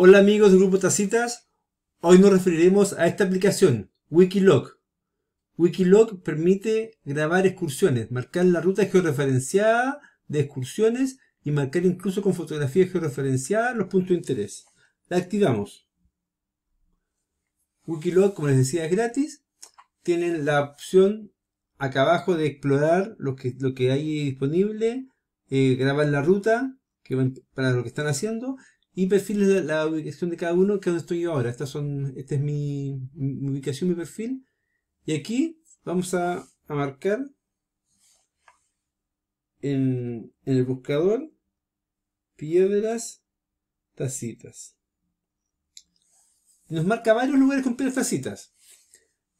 Hola amigos del grupo Tacitas, hoy nos referiremos a esta aplicación, Wikiloc Wikiloc permite grabar excursiones, marcar la ruta georreferenciada de excursiones y marcar incluso con fotografía georreferenciada los puntos de interés. La activamos. Wikiloc, como les decía, es gratis. Tienen la opción acá abajo de explorar lo que, hay disponible, eh, grabar la ruta para lo que están haciendo y perfil de la ubicación de cada uno, que es donde estoy ahora. Estas son, esta es mi, ubicación, mi perfil. Y aquí vamos a, marcar en, el buscador piedras tacitas. Nos marca varios lugares con piedras tacitas.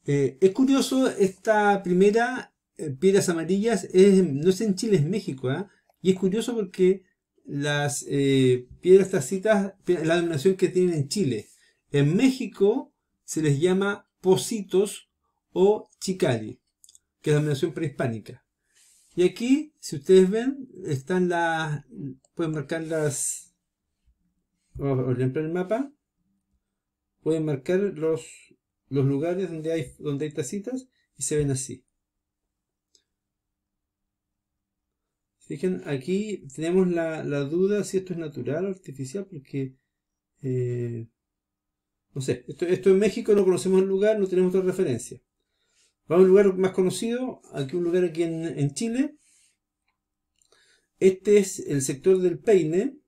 Eh, es curioso, esta primera, eh, piedras amarillas, no es en Chile, es México. ¿ah? Y es curioso porque las eh, piedras tacitas, la denominación que tienen en Chile. En México se les llama positos o chicali, que es la denominación prehispánica. Y aquí, si ustedes ven, están las, pueden marcar las, Voy a el mapa, pueden marcar los, los lugares donde hay, donde hay tacitas y se ven así. Fijen, aquí tenemos la, duda si esto es natural o artificial, porque... Eh, no sé, esto, en México no conocemos el lugar, no tenemos otra referencia. Vamos a un lugar más conocido, aquí un lugar aquí en, Chile. Este es el sector del peine.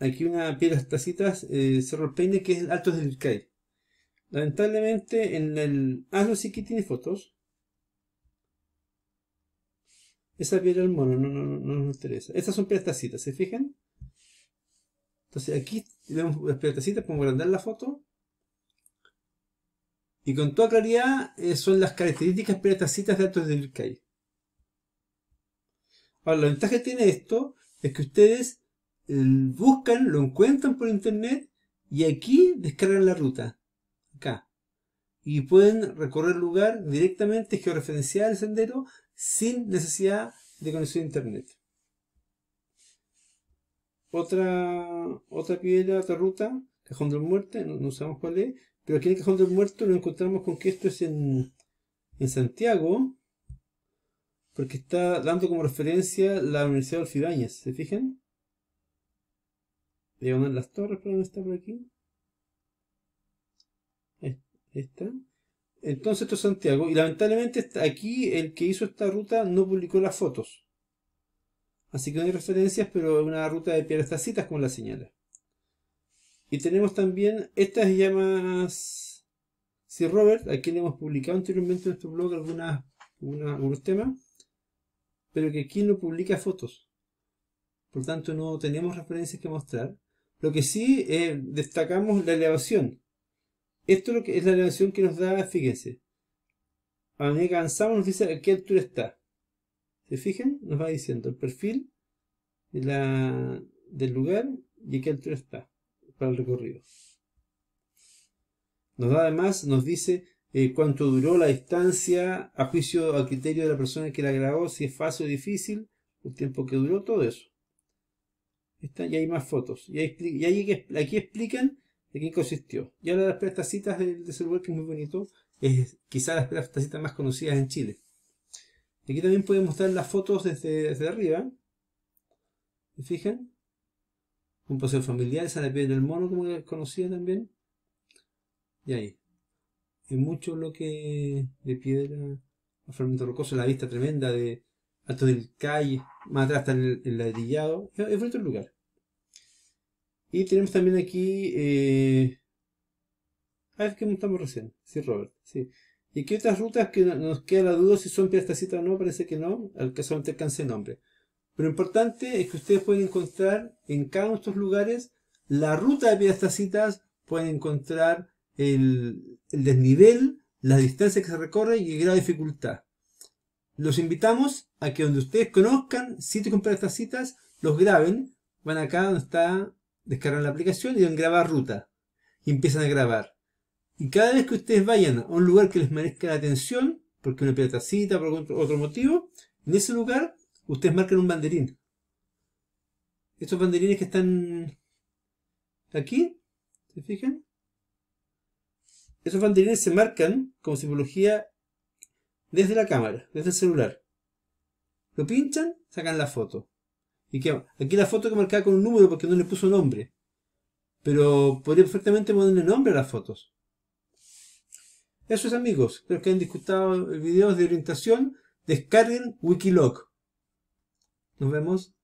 Aquí una piedra tacitas, eh, Cerro el Peine, que es el Alto del Cay. Lamentablemente en el... Ah, no, sí que tiene fotos. Esa piedra del mono, no, nos interesa. Estas son piratacitas, ¿se fijan? Entonces aquí vemos las pongo podemos agrandar la foto. Y con toda claridad eh, son las características piratacitas de datos de Lirkay. Ahora, la ventaja que tiene esto es que ustedes eh, buscan, lo encuentran por internet y aquí descargan la ruta y pueden recorrer lugar directamente georreferenciar el sendero sin necesidad de conexión a internet. Otra, otra piedra, otra ruta, Cajón del Muerte, no, sabemos cuál es, pero aquí en el Cajón del Muerto lo encontramos con que esto es en, Santiago, porque está dando como referencia la Universidad de Alfidañas, ¿se fijan? de Las Torres, pero no está por aquí. Entonces esto es Santiago. Y lamentablemente aquí el que hizo esta ruta no publicó las fotos. Así que no hay referencias, pero es una ruta de piedras tacitas como la señala. Y tenemos también estas llamas Sir Robert, a quien hemos publicado anteriormente en nuestro blog algunas, algunos temas, pero que aquí no publica fotos. Por tanto, no tenemos referencias que mostrar. Lo que sí destacamos eh, destacamos la elevación. Esto es, la relación que nos da, fíjense. A medida que avanzamos nos dice a qué altura está. ¿Se fijan? Nos va diciendo el perfil de la, del lugar y a qué altura está para el recorrido. Nos da además, nos dice eh, cuánto duró la distancia a juicio, al criterio de la persona que la grabó, si es fácil o difícil, el tiempo que duró, todo eso. Está, y hay más fotos. Y, aquí explican ¿De qué consistió? Y ahora las plastacitas del de que es muy bonito, es quizás las prestacitas más conocidas en Chile. Y aquí también pueden mostrar las fotos desde, desde arriba. ¿Se fijan? Un paseo familiar, esa de piedra del mono, como que conocía también. Y ahí. Es mucho lo que de piedra, fragmento rocoso, la vista tremenda de Alto del Calle, más atrás está el, ladrillado. Es, otro lugar. Y tenemos también aquí... Eh... Ah, es que montamos recién. Sí, Robert. Sí. Y aquí otras rutas que nos queda la duda si son estas o no, parece que no, al que te alcance el nombre. Pero lo importante es que ustedes pueden encontrar en cada uno de estos lugares la ruta de citas pueden encontrar el, desnivel, la distancia que se recorre y el grado de dificultad. Los invitamos a que donde ustedes conozcan sitios con citas los graben, van acá donde está descargan la aplicación y dan grabar ruta. Y empiezan a grabar. Y cada vez que ustedes vayan a un lugar que les merezca la atención, porque una piratacita por otro motivo, en ese lugar ustedes marcan un banderín. Estos banderines que están aquí, ¿se fijan? Esos banderines se marcan como simbología desde la cámara, desde el celular. Lo pinchan, sacan la foto aquí la foto que marcaba con un número porque no le puso nombre. Pero podría perfectamente ponerle nombre a las fotos. Eso es amigos. Creo que han discutido videos de orientación. Descarguen Wikiloc. Nos vemos.